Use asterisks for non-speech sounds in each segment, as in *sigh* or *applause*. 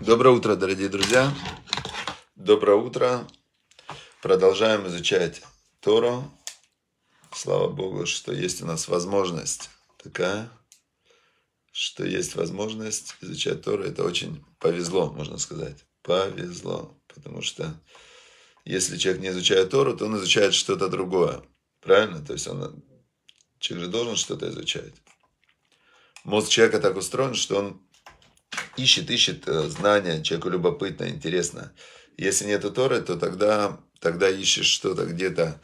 Доброе утро, дорогие друзья. Доброе утро. Продолжаем изучать Тору. Слава Богу, что есть у нас возможность такая, что есть возможность изучать Тору. Это очень повезло, можно сказать. Повезло. Потому что если человек не изучает Тору, то он изучает что-то другое. Правильно? То есть он, человек же должен что-то изучать. Мозг человека так устроен, что он ищет, ищет э, знания, человеку любопытно, интересно. Если нету Торы, то тогда, тогда ищешь что-то где-то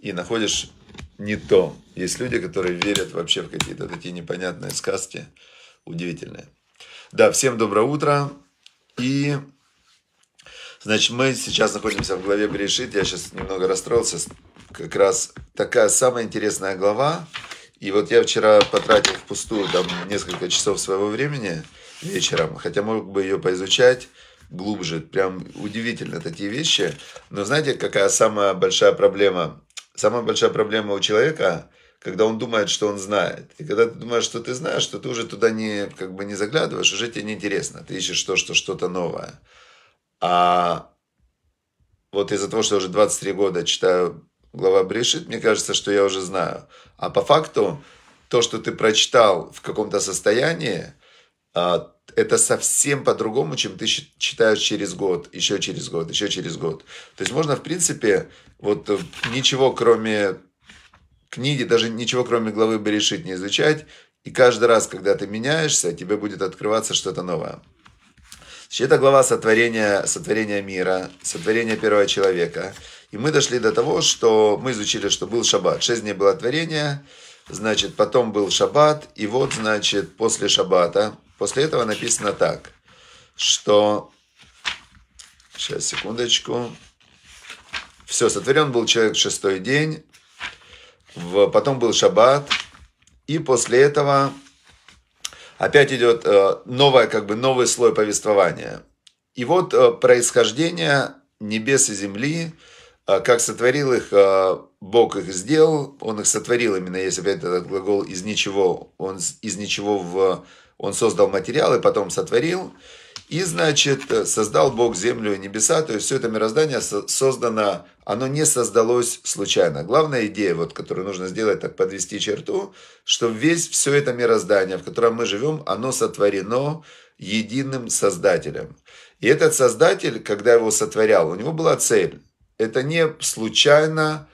и находишь не то. Есть люди, которые верят вообще в какие-то такие непонятные сказки, удивительные. Да, всем доброе утро. И, значит, мы сейчас находимся в главе Берешит. Я сейчас немного расстроился. Как раз такая самая интересная глава. И вот я вчера потратил впустую там несколько часов своего времени – вечером, хотя мог бы ее поизучать глубже, прям удивительно такие вещи. Но знаете, какая самая большая проблема? Самая большая проблема у человека, когда он думает, что он знает. И когда ты думаешь, что ты знаешь, что ты уже туда не, как бы не заглядываешь, уже тебе неинтересно. Ты ищешь то, что что-то новое. А вот из-за того, что я уже 23 года читаю глава Брешит, мне кажется, что я уже знаю. А по факту, то, что ты прочитал в каком-то состоянии, а, это совсем по-другому, чем ты читаешь через год, еще через год, еще через год. То есть можно, в принципе, вот э, ничего кроме книги, даже ничего кроме главы бы решить не изучать, и каждый раз, когда ты меняешься, тебе будет открываться что-то новое. Это глава сотворения, сотворения мира, сотворения первого человека. И мы дошли до того, что мы изучили, что был шаббат. Шесть дней было творение, значит, потом был шаббат, и вот, значит, после шаббата, После этого написано так, что... Сейчас, секундочку. Все, сотворен был человек шестой день, потом был шаббат, и после этого опять идет э, новое, как бы новый слой повествования. И вот э, происхождение небес и земли, э, как сотворил их, Бог их сделал, Он их сотворил, именно есть опять этот глагол «из ничего», Он из ничего в он создал материал и потом сотворил. И, значит, э, создал Бог землю и небеса. То есть все это мироздание создано, оно не создалось случайно. Главная идея, вот, которую нужно сделать, так подвести черту, что весь все это мироздание, в котором мы живем, оно сотворено единым создателем. И этот создатель, когда его сотворял, у него была цель. Это не случайно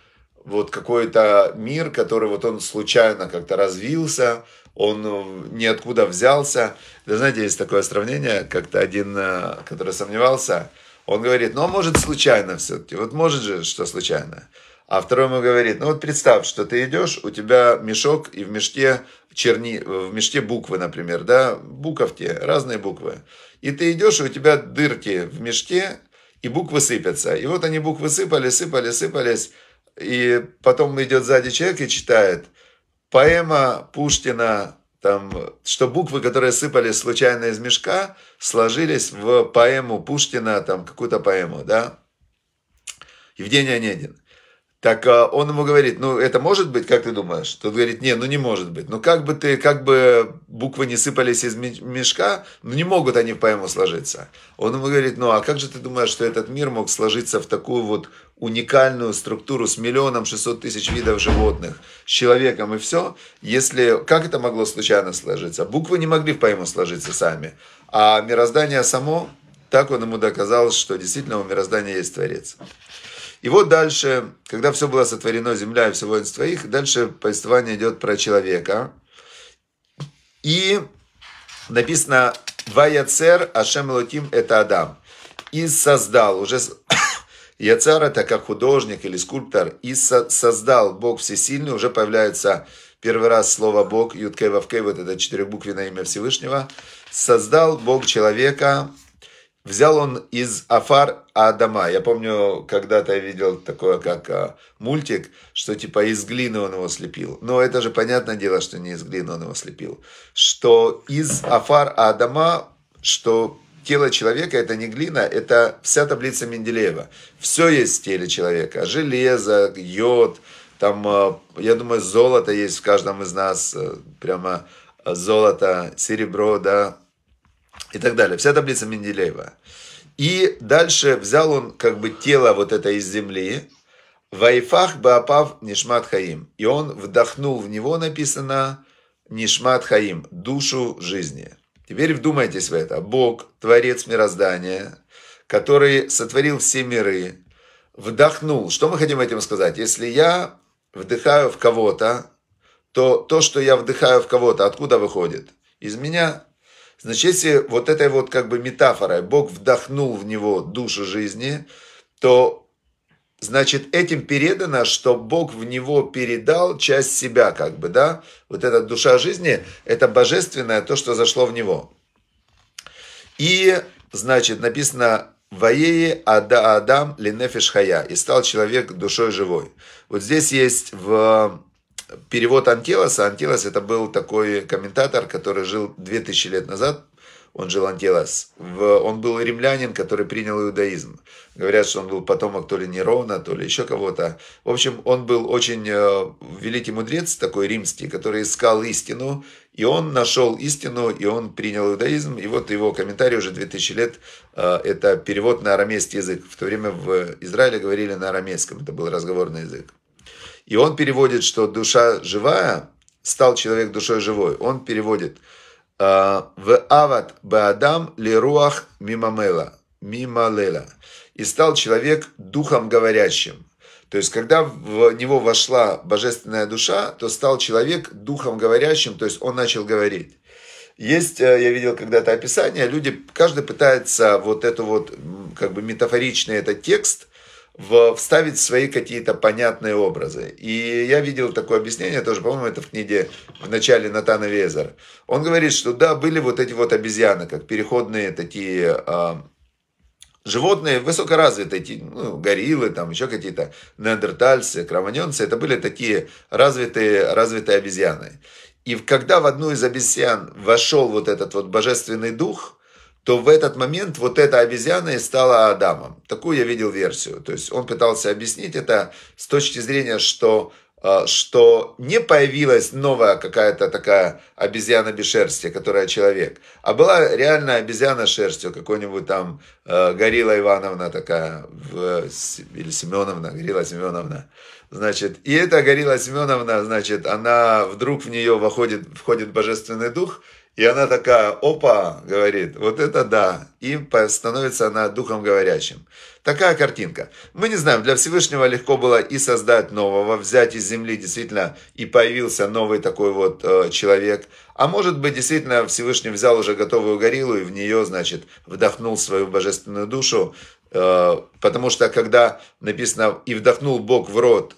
вот какой-то мир, который вот он случайно как-то развился, он э, ниоткуда взялся. Да знаете, есть такое сравнение, как-то один, э, который сомневался, он говорит, ну а может случайно все-таки, вот может же, что случайно. А второй ему говорит, ну вот представь, что ты идешь, у тебя мешок, и в мешке черни, в мешке буквы, например, да, буковки, разные буквы. И ты идешь, и у тебя дырки в мешке, и буквы сыпятся. И вот они буквы сыпали, сыпали, сыпались и потом идет сзади человек и читает поэма Пушкина, там, что буквы, которые сыпались случайно из мешка, сложились в поэму Пушкина, там, какую-то поэму, да, Евгений Онегин. Так а он ему говорит, ну это может быть, как ты думаешь? Тот говорит, не, ну не может быть. Ну как бы ты, как бы буквы не сыпались из мешка, ну не могут они по ему сложиться. Он ему говорит, ну а как же ты думаешь, что этот мир мог сложиться в такую вот уникальную структуру с миллионом шестьсот тысяч видов животных, с человеком и все, если, как это могло случайно сложиться? Буквы не могли по ему сложиться сами, а мироздание само, так он ему доказал, что действительно у мироздания есть Творец. И вот дальше, когда все было сотворено, земля и все воинство их, дальше повествование идет про человека. И написано «Два яцер, Ашем Элотим – это Адам». И создал, уже *coughs* яцер – это как художник или скульптор, и со создал Бог Всесильный, уже появляется первый раз слово «Бог», Юткей, Вавкей, вот это четырехбуквенное имя Всевышнего, создал Бог человека, Взял он из Афар Адама. Я помню, когда-то я видел такое, как а, мультик, что типа из глины он его слепил. Но это же понятное дело, что не из глины он его слепил. Что из Афар Адама, что тело человека это не глина, это вся таблица Менделеева. Все есть в теле человека. Железо, йод, там, а, я думаю, золото есть в каждом из нас. А, прямо а, золото, серебро, да, и так далее. Вся таблица Менделеева. И дальше взял он как бы тело вот это из земли, Вайфах Баапав Нишмат Хаим. И он вдохнул в него, написано, Нишмат Хаим, душу жизни. Теперь вдумайтесь в это. Бог, Творец мироздания, который сотворил все миры, вдохнул. Что мы хотим этим сказать? Если я вдыхаю в кого-то, то то, что я вдыхаю в кого-то, откуда выходит? Из меня Значит, если вот этой вот как бы метафорой Бог вдохнул в него душу жизни, то значит этим передано, что Бог в него передал часть себя как бы, да? Вот эта душа жизни, это божественное, то, что зашло в него. И, значит, написано «Ваее Ада Адам Ленефиш Хая» и стал человек душой живой. Вот здесь есть в перевод Антелоса. Антелос это был такой комментатор, который жил 2000 лет назад, он жил Антелос. Он был римлянин, который принял иудаизм. Говорят, что он был потомок то ли Нерона, то ли еще кого-то. В общем, он был очень э, великий мудрец, такой римский, который искал истину, и он нашел истину, и он принял иудаизм. И вот его комментарий уже 2000 лет, э, это перевод на арамейский язык. В то время в Израиле говорили на арамейском, это был разговорный язык. И он переводит, что душа живая, стал человек душой живой. Он переводит «А, в ават баадам леруах мимамела, мималела. И стал человек духом говорящим. То есть, когда в него вошла божественная душа, то стал человек духом говорящим, то есть он начал говорить. Есть, э, я видел когда-то описание, люди, каждый пытается вот эту вот, как бы метафоричный этот текст – в, вставить свои какие-то понятные образы. И я видел такое объяснение тоже, по-моему, это в книге в начале Натана Везер. Он говорит, что да, были вот эти вот обезьяны, как переходные такие э, животные, высокоразвитые, эти, ну, гориллы, там еще какие-то неандертальцы, кроманьонцы, это были такие развитые, развитые обезьяны. И когда в одну из обезьян вошел вот этот вот божественный дух – то в этот момент вот эта обезьяна и стала Адамом. Такую я видел версию. То есть он пытался объяснить это с точки зрения, что а, что не появилась новая какая-то такая обезьяна без шерсти, которая человек, а была реально обезьяна шерстью, какой-нибудь там а, Горилла Ивановна такая, или Семеновна, Горилла Семеновна. Значит, и эта Горилла Семеновна, значит, она вдруг в нее выходит, входит божественный дух – и она такая, опа, говорит, вот это да. И становится она духом говорящим. Такая картинка. Мы не знаем, для Всевышнего легко было и создать нового, взять из земли действительно, и появился новый такой вот э, человек. А может быть, действительно, Всевышний взял уже готовую гориллу и в нее, значит, вдохнул свою божественную душу. Э, потому что, когда написано «и вдохнул Бог в рот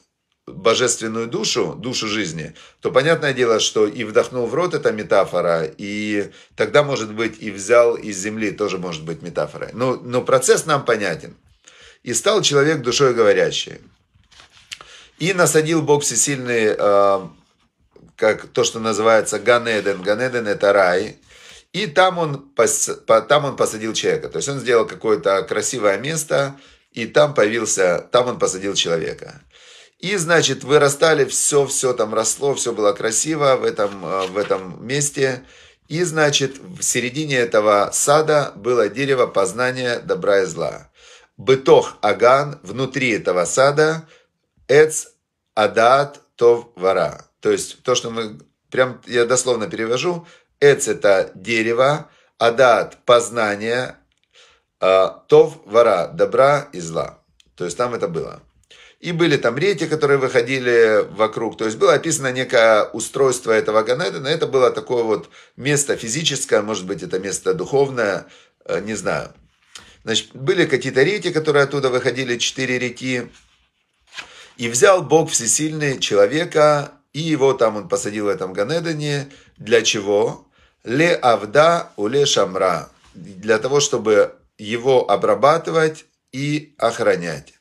божественную душу, душу жизни, то понятное дело, что и вдохнул в рот это метафора, и тогда, может быть, и взял из земли тоже может быть метафорой. Но, но процесс нам понятен. И стал человек душой говорящей. И насадил Бог всесильный, э, как то, что называется Ганеден. Ганеден – это рай. И там он, пос, там он посадил человека. То есть он сделал какое-то красивое место, и там появился, там он посадил человека. И, значит, вырастали, все-все там росло, все было красиво в этом, э, в этом месте. И, значит, в середине этого сада было дерево познания добра и зла. Бытох Аган внутри этого сада Эц Адат Тов Вара. То есть то, что мы, прям я дословно перевожу, Эц это дерево, Адат познание, э, Тов Вара добра и зла. То есть там это было. И были там реки, которые выходили вокруг. То есть было описано некое устройство этого Ганедена. Это было такое вот место физическое, может быть, это место духовное, э, не знаю. Значит, были какие-то реки, которые оттуда выходили, четыре реки. И взял Бог всесильный человека, и его там он посадил в этом Ганедане. Для чего? Ле Авда уле Шамра. Для того, чтобы его обрабатывать и охранять.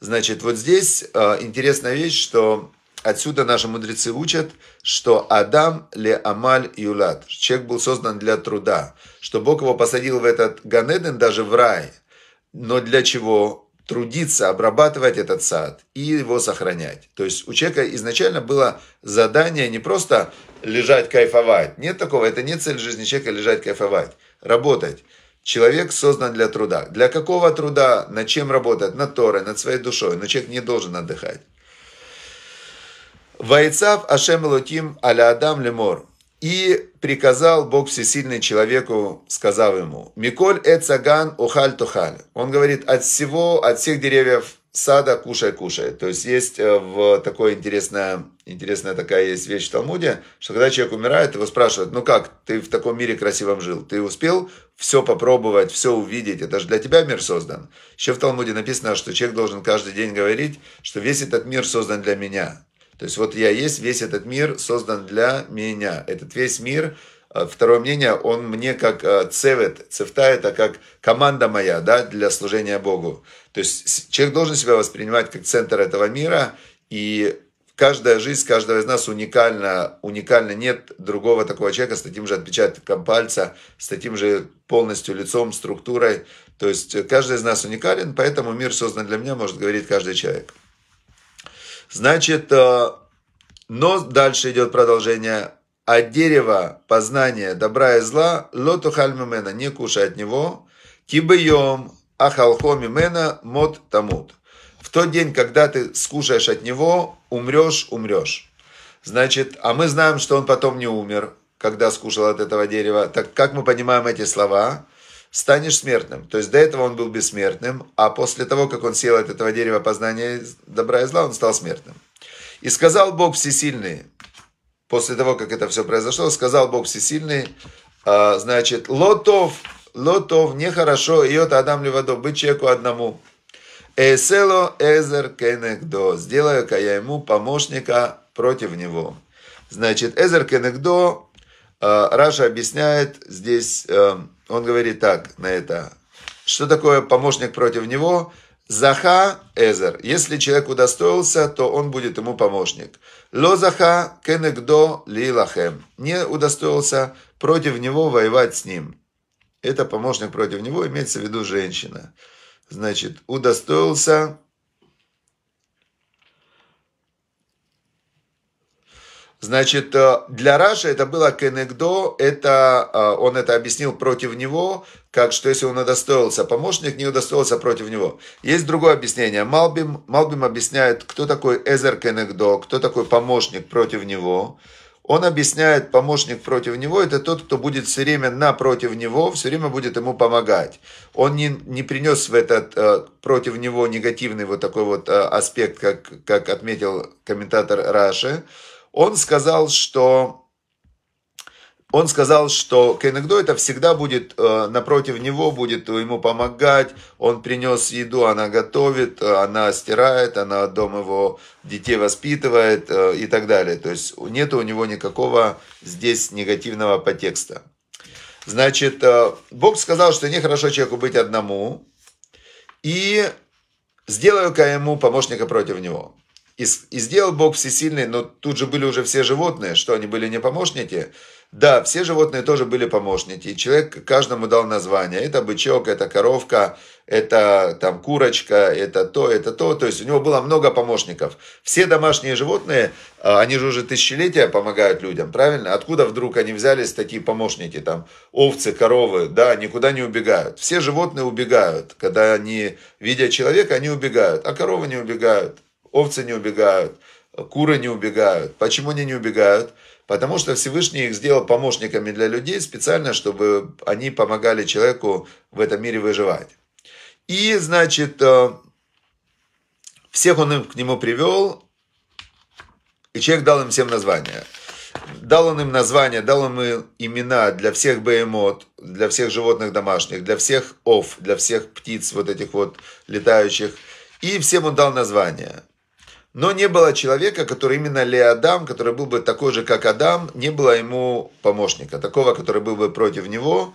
Значит, вот здесь э, интересная вещь, что отсюда наши мудрецы учат, что Адам ле Амаль Юлад, человек был создан для труда, что Бог его посадил в этот Ганеден, даже в рай, но для чего? трудиться, обрабатывать этот сад и его сохранять. То есть у человека изначально было задание не просто лежать, кайфовать. Нет такого, это не цель жизни человека лежать, кайфовать. Работать. Человек создан для труда. Для какого труда? Над чем работать? Над Торой, над своей душой. Но человек не должен отдыхать. Вайцав Ашем Элоким аля Адам Лемор. И приказал Бог Всесильный человеку, сказав ему, «Миколь эцаган ухаль тухаль». Он говорит, от всего, от всех деревьев сада кушай, кушай. То есть есть э, в такое интересная, интересная такая есть вещь в Талмуде, что когда человек умирает, его спрашивают, ну как, ты в таком мире красивом жил, ты успел все попробовать, все увидеть, это же для тебя мир создан. Еще в Талмуде написано, что человек должен каждый день говорить, что весь этот мир создан для меня. То есть вот я есть, весь этот мир создан для меня. Этот весь мир Э, второе мнение, он мне как э, цевет, цевта это а как команда моя, да, для служения Богу. То есть человек должен себя воспринимать как центр этого мира, и каждая жизнь каждого из нас уникальна, уникально нет другого такого человека с таким же отпечатком пальца, с таким же полностью лицом, структурой. То есть каждый из нас уникален, поэтому мир создан для меня, может говорить каждый человек. Значит, э, но дальше идет продолжение а дерево познания добра и зла, лоту не кушай от него, кибыем, ахалхомимена, мот тамут. В тот день, когда ты скушаешь от него, умрешь, умрешь. Значит, а мы знаем, что он потом не умер, когда скушал от этого дерева. Так как мы понимаем эти слова? Станешь смертным. То есть до этого он был бессмертным, а после того, как он съел от этого дерева познания добра и зла, он стал смертным. И сказал Бог Всесильный, после того, как это все произошло, сказал Бог Всесильный, а, значит, лотов, лотов, нехорошо, иот Адам Левадо, быть человеку одному. Эсело Эзер Кенегдо, сделаю-ка я ему помощника против него. Значит, Эзер Кенегдо, а, Раша объясняет здесь, а, он говорит так на это, что такое помощник против него – Заха Эзер. Если человек удостоился, то он будет ему помощник. Ло Заха Кенегдо Лилахем. Не удостоился против него воевать с ним. Это помощник против него, имеется в виду женщина. Значит, удостоился Значит, э, для Раша это было Кенегдо, это, э, он это объяснил против него, как что если он удостоился, помощник не удостоился против него. Есть другое объяснение. Малбим, Малбим объясняет, кто такой Эзер Кенегдо, кто такой помощник против него. Он объясняет, помощник против него – это тот, кто будет все время напротив него, все время будет ему помогать. Он не, не принес в этот э, против него негативный вот такой вот э, аспект, как, как отметил комментатор Раши он сказал, что он сказал, что Кенегдо это всегда будет э, напротив него, будет ему помогать. Он принес еду, она готовит, э, она стирает, она дом его детей воспитывает э, и так далее. То есть нет у него никакого здесь негативного подтекста. Значит, э, Бог сказал, что нехорошо человеку быть одному, и сделаю-ка ему помощника против него. И, и сделал Бог всесильный, но тут же были уже все животные, что они были не помощники. Да, все животные тоже были помощники. И человек каждому дал название. Это бычок, это коровка, это там курочка, это то, это то. То есть у него было много помощников. Все домашние животные, а, они же уже тысячелетия помогают людям, правильно? Откуда вдруг они взялись, такие помощники, там, овцы, коровы, да, никуда не убегают. Все животные убегают. Когда они, видя человека, они убегают, а коровы не убегают овцы не убегают, куры не убегают. Почему они не убегают? Потому что Всевышний их сделал помощниками для людей специально, чтобы они помогали человеку в этом мире выживать. И, значит, э, всех он им к нему привел, и человек дал им всем названия. Дал он им названия, дал им имена для всех бмод, для всех животных домашних, для всех ов, для всех птиц вот этих вот летающих. И всем он дал названия. Но не было человека, который именно Леадам, который был бы такой же, как Адам, не было ему помощника, такого, который был бы против него.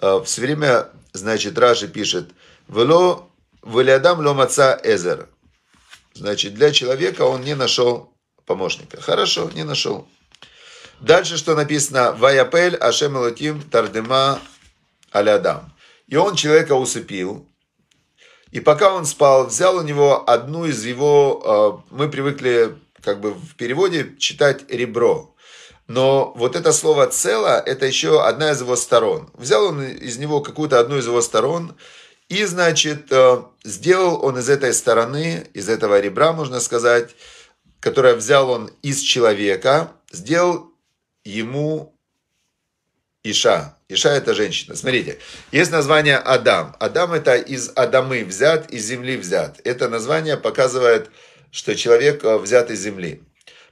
Э, Все время, значит, Раши пишет, «Вело, Велеадам ло отца эзер». Значит, для человека он не нашел помощника. Хорошо, не нашел. Дальше что написано? «Ваяпель Ашем Элоким Тардема Алядам». И он человека усыпил, и пока он спал, взял у него одну из его, э, мы привыкли как бы в переводе читать ребро. Но вот это слово «цело» – это еще одна из его сторон. Взял он из него какую-то одну из его сторон, и, значит, э, сделал он из этой стороны, из этого ребра, можно сказать, которое взял он из человека, сделал ему Иша. Иша это женщина. Смотрите, есть название Адам. Адам это из Адамы взят, из земли взят. Это название показывает, что человек э, взят из земли.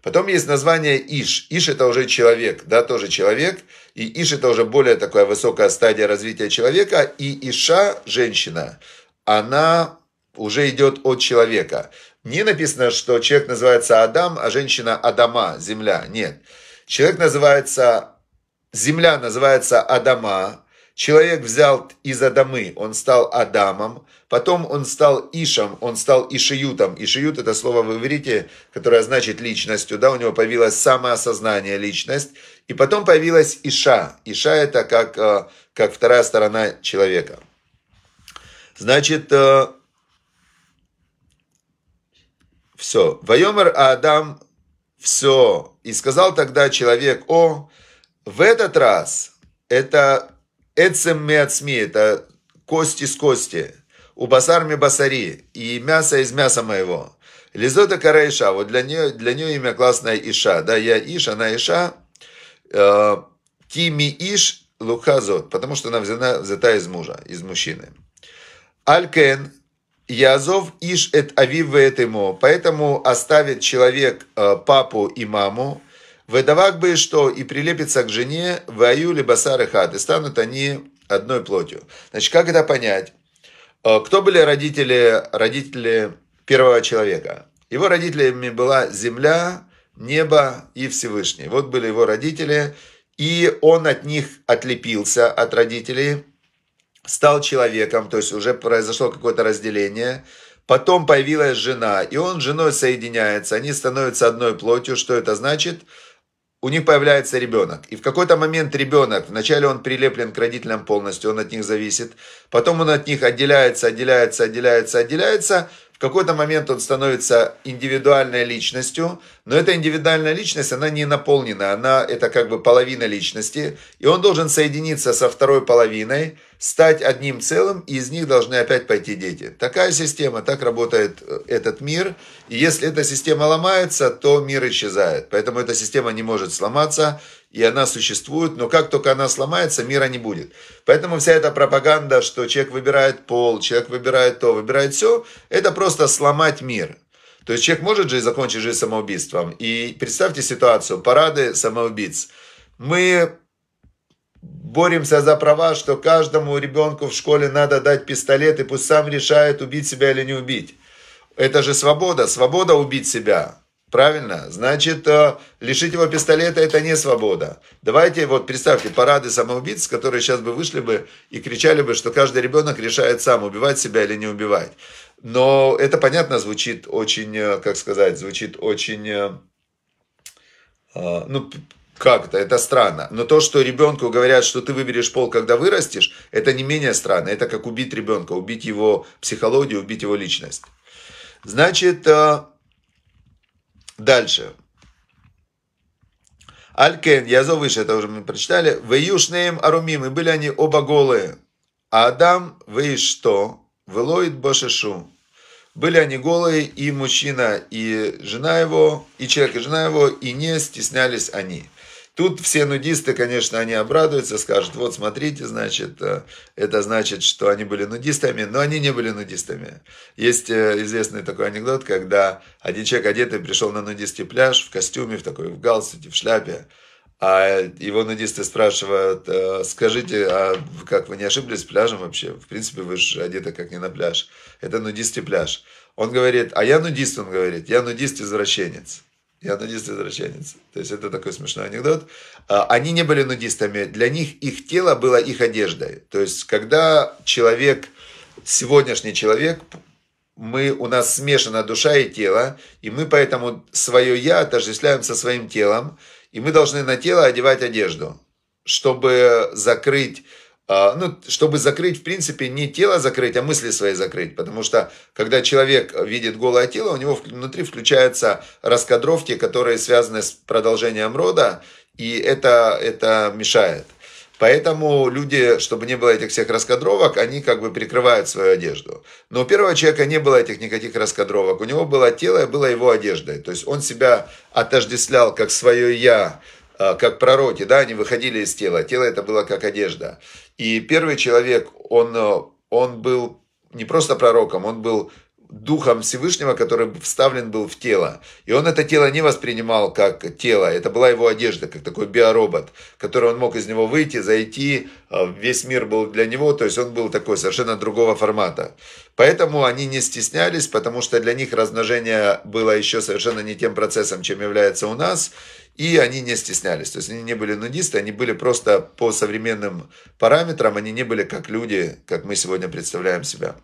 Потом есть название Иш. Иш это уже человек, да, тоже человек. И Иш это уже более такая высокая стадия развития человека. И Иша, женщина, она уже идет от человека. Не написано, что человек называется Адам, а женщина Адама, земля. Нет. Человек называется Земля называется Адама. Человек взял из Адамы, он стал Адамом. Потом он стал Ишем, он стал Ишиютом. Ишиют – это слово в иврите, которое значит личностью. Да, у него появилось самоосознание, личность. И потом появилась Иша. Иша – это как, э, как вторая сторона человека. Значит, э, все. Вайомер Адам все. И сказал тогда человек, о, в этот раз это Эцем Меацми, это кости с кости, у басарми басари, и мясо из мяса моего. Лизота кара Иша, вот для нее, для нее имя классное Иша, да, я Иш, она Иша, э, Кими Иш Лухазот, потому что она взята, взята из мужа, из мужчины. Алькен, Язов Иш эт Авив эт поэтому оставит человек э, папу и маму, Ведавак бы что и прилепится к жене в аюле басар и хад, и станут они одной плотью. Значит, как это понять? Э, кто были родители, родители первого человека? Его родителями была земля, небо и Всевышний. Вот были его родители, и он от них отлепился, от родителей, стал человеком, то есть уже произошло какое-то разделение. Потом появилась жена, и он с женой соединяется, они становятся одной плотью. Что это значит? Значит, у них появляется ребенок. И в какой-то момент ребенок, вначале он прилеплен к родителям полностью, он от них зависит, потом он от них отделяется, отделяется, отделяется, отделяется, в какой-то момент он становится индивидуальной личностью, но эта индивидуальная личность, она не наполнена, она это как бы половина личности, и он должен соединиться со второй половиной, стать одним целым, и из них должны опять пойти дети. Такая система, так работает э, этот мир, и если эта система ломается, то мир исчезает. Поэтому эта система не может сломаться, и она существует, но как только она сломается, мира не будет. Поэтому вся эта пропаганда, что человек выбирает пол, человек выбирает то, выбирает все, это просто сломать мир. То есть человек может же закончить жизнь самоубийством. И представьте ситуацию, парады самоубийц. Мы боремся за права, что каждому ребенку в школе надо дать пистолет, и пусть сам решает, убить себя или не убить. Это же свобода, свобода убить себя. Правильно? Значит, э, лишить его пистолета – это не свобода. Давайте, вот представьте, парады самоубийц, которые сейчас бы вышли бы и кричали бы, что каждый ребенок решает сам, убивать себя или не убивать. Но это, понятно, звучит очень, э, как сказать, звучит очень, э, а, ну, как-то, это странно. Но то, что ребенку говорят, что ты выберешь пол, когда вырастешь, это не менее странно. Это как убить ребенка, убить его психологию, убить его личность. Значит, э, дальше. Алькен, я зову выше, это уже мы прочитали. Веюшнеем Арумим, и были они оба голые. А Адам, вы что? Велоид Башешу. Были они голые, и мужчина, и жена его, и человек, и жена его, и не стеснялись они. Тут все нудисты, конечно, они обрадуются, скажут, вот смотрите, значит, э, это значит, что они были нудистами, но они не были нудистами. Есть э, известный такой анекдот, когда один человек одетый пришел на нудистский пляж в костюме, в такой, в галстуке, в шляпе, а его нудисты спрашивают, э, скажите, а как вы не ошиблись пляжем вообще? В принципе, вы же одеты как не на пляж. Это нудисты пляж. Он говорит, а я нудист, он говорит, я нудист-извращенец. Я нудист-извращенец. То есть это такой смешной анекдот. А, они не были нудистами. Для них их тело было их одеждой. То есть когда человек, сегодняшний человек мы, у нас смешана душа и тело, и мы поэтому свое «я» отождествляем со своим телом, и мы должны на тело одевать одежду, чтобы закрыть а, ну, чтобы закрыть, в принципе, не тело закрыть, а мысли свои закрыть. Потому что, когда человек видит голое тело, у него внутри включаются раскадровки, которые связаны с продолжением рода, и это, это мешает. Поэтому люди, чтобы не было этих всех раскадровок, они как бы прикрывают свою одежду. Но у первого человека не было этих никаких раскадровок. У него было тело и была его одежда. То есть он себя отождествлял как свое «я», а, как пророки, да, они выходили из тела. Тело это было как одежда. И первый человек, он, э, он был не просто пророком, он был Духом Всевышнего, который вставлен был в тело. И он это тело не воспринимал как тело, это была его одежда, как такой биоробот, который он мог из него выйти, зайти, а, весь мир был для него, то есть он был такой совершенно другого формата. Поэтому они не стеснялись, потому что для них размножение было еще совершенно не тем процессом, чем является у нас, и они не стеснялись. То есть они не были нудисты, они были просто по современным параметрам, они не были как люди, как мы сегодня представляем себя.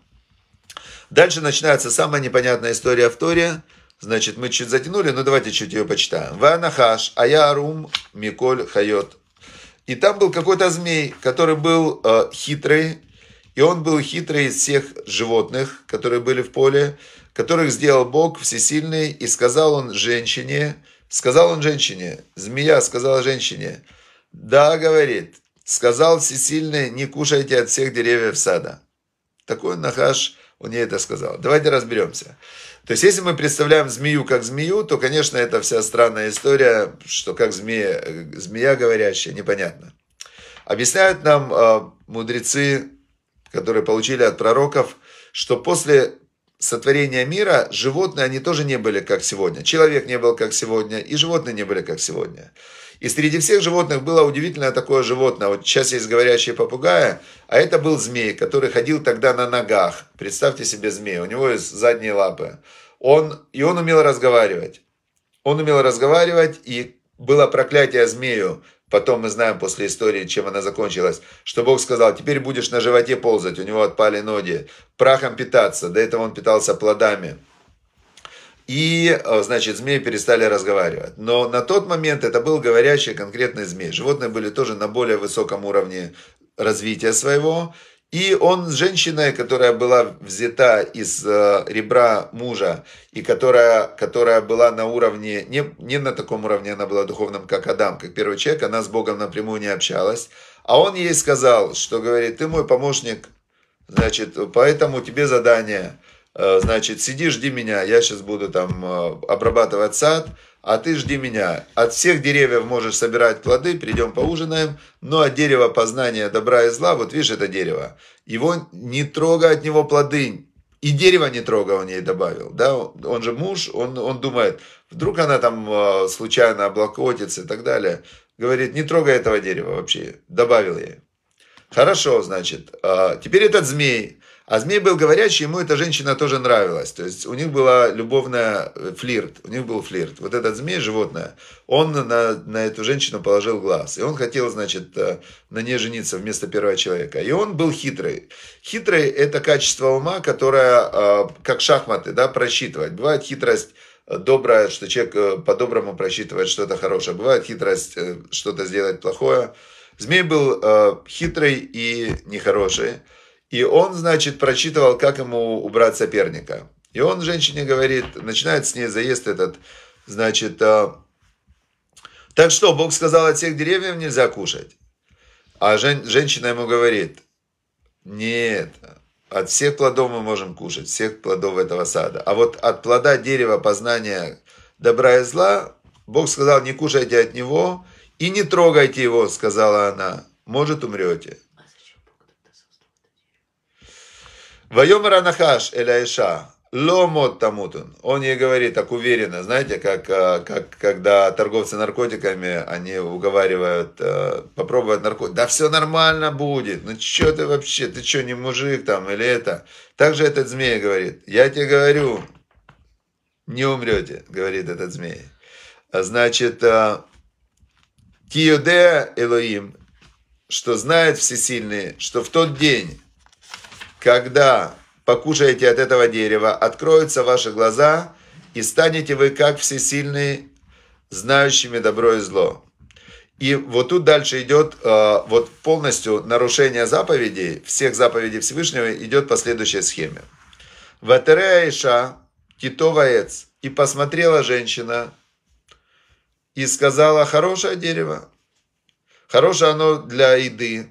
Дальше начинается самая непонятная история в Торе. Значит, мы чуть затянули, но давайте чуть ее почитаем. Ванахаш, Аярум, Миколь, Хайот. И там был какой-то змей, который был э, хитрый, и он был хитрый из всех животных, которые были в поле, которых сделал Бог всесильный, и сказал он женщине, сказал он женщине, змея сказала женщине, да, говорит, сказал всесильный, не кушайте от всех деревьев сада. Такой нахаш он ей это сказал. Давайте разберемся. То есть, если мы представляем змею как змею, то, конечно, это вся странная история, что как змея, э, змея говорящая, непонятно. Объясняют нам э, мудрецы, которые получили от пророков, что после сотворения мира животные, они тоже не были как сегодня. Человек не был как сегодня, и животные не были как сегодня. И среди всех животных было удивительное такое животное. Вот сейчас есть говорящие попугаи, а это был змей, который ходил тогда на ногах. Представьте себе змея, у него есть задние лапы. Он, и он умел разговаривать. Он умел разговаривать, и было проклятие змею. Потом мы знаем после истории, чем она закончилась, что Бог сказал, теперь будешь на животе ползать, у него отпали ноги, прахом питаться, до этого он питался плодами. И, э, значит, змеи перестали разговаривать. Но на тот момент это был говорящий конкретный змей. Животные были тоже на более высоком уровне развития своего. И он с женщиной, которая была взята из э, ребра мужа, и которая, которая была на уровне, не, не на таком уровне она была духовным, как Адам, как первый человек, она с Богом напрямую не общалась. А он ей сказал, что говорит, ты мой помощник, значит, поэтому тебе задание – Э, значит, сиди, жди меня, я сейчас буду там э, обрабатывать сад, а ты жди меня. От всех деревьев можешь собирать плоды, придем поужинаем, Ну, а дерево познания добра и зла, вот видишь это дерево, его не трогай от него плоды, и дерево не трогай, он ей добавил, да, он же муж, он, он думает, вдруг она там э, случайно облокотится и так далее, говорит, не трогай этого дерева вообще, добавил ей. Хорошо, значит, теперь этот змей, а змей был говорящий, ему эта женщина тоже нравилась. То есть у них была любовная э, флирт, у них был флирт. Вот этот змей, животное, он на, на эту женщину положил глаз. И он хотел, значит, э, на ней жениться вместо первого человека. И он был хитрый. Хитрый – это качество ума, которое, э, как шахматы, да, просчитывать. Бывает хитрость добрая, что человек по-доброму просчитывает что-то хорошее. Бывает хитрость что-то сделать плохое. Змей был хитрый и нехороший. И он, значит, прочитывал, как ему убрать соперника. И он женщине говорит, начинает с ней заезд этот, значит, а, так что, Бог сказал, от всех деревьев нельзя кушать. А жен, женщина ему говорит, нет, от всех плодов мы можем кушать, всех плодов этого сада. А вот от плода дерева познания добра и зла, Бог сказал, не кушайте от него и не трогайте его, сказала она, может умрете. Вайомер Анахаш Эляиша. Ломот тамутун. Он ей говорит так уверенно, знаете, как, э, как когда торговцы наркотиками, они уговаривают, э, попробовать наркотик. Да все нормально будет, ну что ты вообще, ты что, не мужик там или это. Также этот змей говорит, я тебе говорю, не умрете, говорит этот змей. Значит, э, Киюде Элоим, что знает всесильный, что в тот день когда покушаете от этого дерева, откроются ваши глаза, и станете вы как всесильные, знающими добро и зло. И вот тут дальше идет э, вот полностью нарушение заповедей, всех заповедей Всевышнего идет по следующей схеме. Ватерея Иша, китоваец, и посмотрела женщина, и сказала, хорошее дерево, хорошее оно для еды,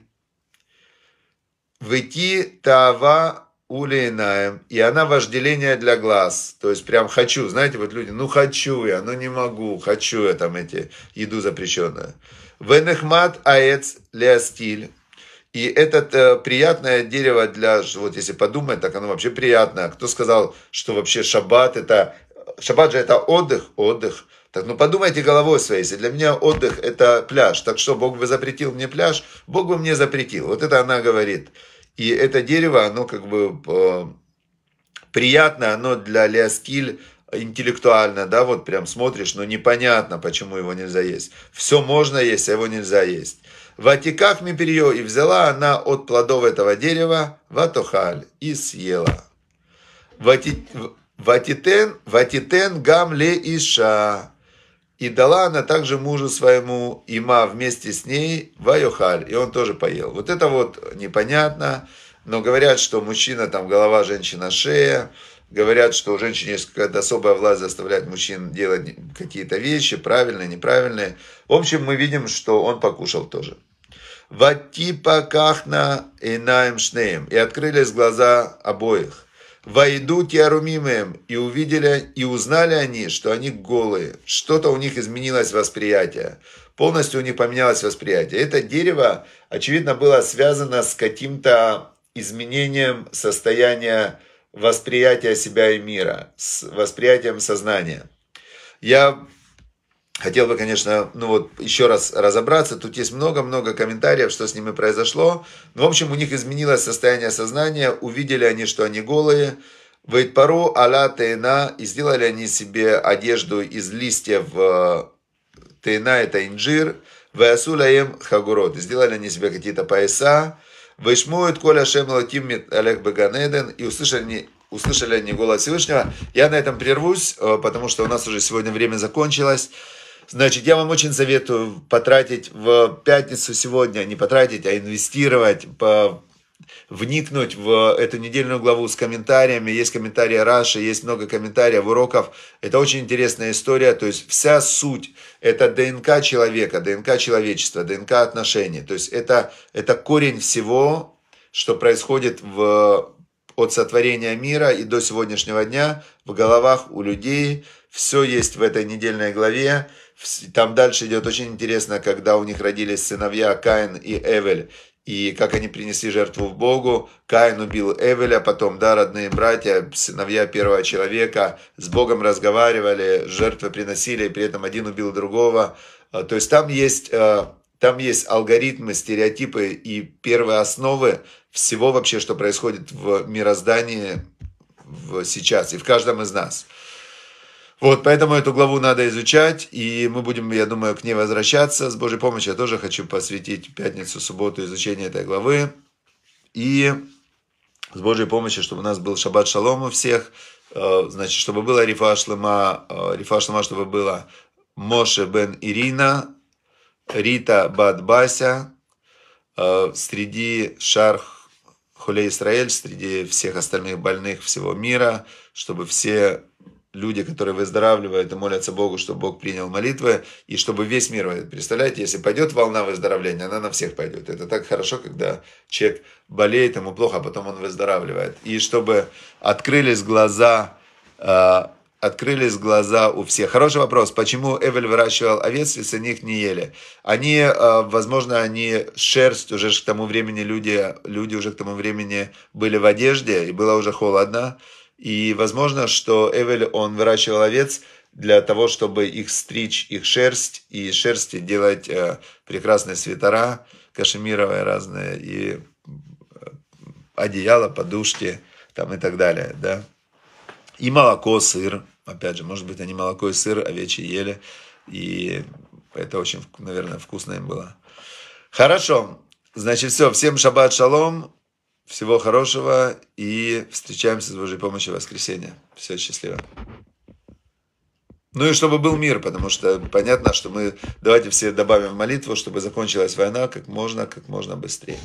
Выти тава улейнаем. И она вожделение для глаз. То есть прям хочу. Знаете, вот люди, ну хочу я, но ну, не могу, хочу я там эти, еду запрещенную. Венехмат аэц леастиль. И это э, приятное дерево для, вот если подумать, так оно вообще приятное. Кто сказал, что вообще шаббат это, шаббат же это отдых, отдых. Так, ну подумайте головой своей, если для меня отдых – это пляж, так что Бог бы запретил мне пляж, Бог бы мне запретил. Вот это она говорит. И это дерево, оно как бы э, приятно, оно для Леоскиль интеллектуально, да, вот прям смотришь, но непонятно, почему его нельзя есть. Все можно есть, а его нельзя есть. Ватиках миперио, и взяла она от плодов этого дерева ватухаль и съела. Вати, ватитен, ватитен гамле иша. И дала она также мужу своему има вместе с ней вайохаль, и он тоже поел. Вот это вот непонятно, но говорят, что мужчина там голова, женщина шея, говорят, что у женщин есть какая-то особая власть заставлять мужчин делать какие-то вещи, правильные, неправильные. В общем, мы видим, что он покушал тоже. Ватипа кахна и наем шнеем. И открылись глаза обоих. «Войдут ярумимым» и увидели и узнали они, что они голые. Что-то у них изменилось восприятие. Полностью у них поменялось восприятие. Это дерево, очевидно, было связано с каким-то изменением состояния восприятия себя и мира, с восприятием сознания. Я Хотел бы, конечно, ну вот еще раз разобраться. Тут есть много-много комментариев, что с ними произошло. Но, ну, в общем, у них изменилось состояние сознания. Увидели они, что они голые. Вейтпару аля тейна. И сделали они себе одежду из листьев э, тейна, это инжир. Веасулаем хагурод. сделали они себе какие-то пояса. Вышмуют коля шем лаким Олег Баганеден. И услышали они услышали они голос Всевышнего. Я на этом прервусь, э, потому что у нас уже сегодня время закончилось. Значит, я вам очень советую потратить в пятницу сегодня, не потратить, а инвестировать, по, вникнуть в эту недельную главу с комментариями. Есть комментарии Раши, есть много комментариев, уроков. Это очень интересная история. То есть вся суть – это ДНК человека, ДНК человечества, ДНК отношений. То есть это, это корень всего, что происходит в, от сотворения мира и до сегодняшнего дня в головах у людей. Все есть в этой недельной главе. Там дальше идет очень интересно, когда у них родились сыновья Каин и Эвель. И как они принесли жертву в Богу. Каин убил Эвеля, потом, да, родные братья, сыновья первого человека, с Богом разговаривали, жертвы приносили, и при этом один убил другого. А, то есть там есть, а, там есть алгоритмы, стереотипы и первые основы всего вообще, что происходит в мироздании в сейчас и в каждом из нас. Вот, поэтому эту главу надо изучать, и мы будем, я думаю, к ней возвращаться. С Божьей помощью я тоже хочу посвятить пятницу, субботу изучение этой главы. И с Божьей помощью, чтобы у нас был шаббат шалом у всех, э, значит, чтобы было рифа шлема, э, рифа шлема, чтобы было Моше бен Ирина, Рита бад Бася, э, среди шарх Хуле Израиль среди всех остальных больных всего мира, чтобы все люди, которые выздоравливают и молятся Богу, чтобы Бог принял молитвы, и чтобы весь мир, представляете, если пойдет волна выздоровления, она на всех пойдет. Это так хорошо, когда человек болеет, ему плохо, а потом он выздоравливает. И чтобы открылись глаза, а, открылись глаза у всех. Хороший вопрос, почему Эвель выращивал овец, если них не ели? Они, а, возможно, они шерсть уже к тому времени, люди, люди уже к тому времени были в одежде, и было уже холодно, и возможно, что Эвель, он выращивал овец для того, чтобы их стричь, их шерсть, и шерсти делать э, прекрасные свитера, кашемировые разные, и э, одеяло, подушки там и так далее, да. И молоко, сыр, опять же, может быть, они молоко и сыр овечьи ели, и это очень, наверное, вкусно им было. Хорошо, значит, все, всем шаббат шалом, всего хорошего и встречаемся с Божьей помощью в воскресенье. Все счастливо. Ну и чтобы был мир, потому что понятно, что мы давайте все добавим молитву, чтобы закончилась война как можно, как можно быстрее.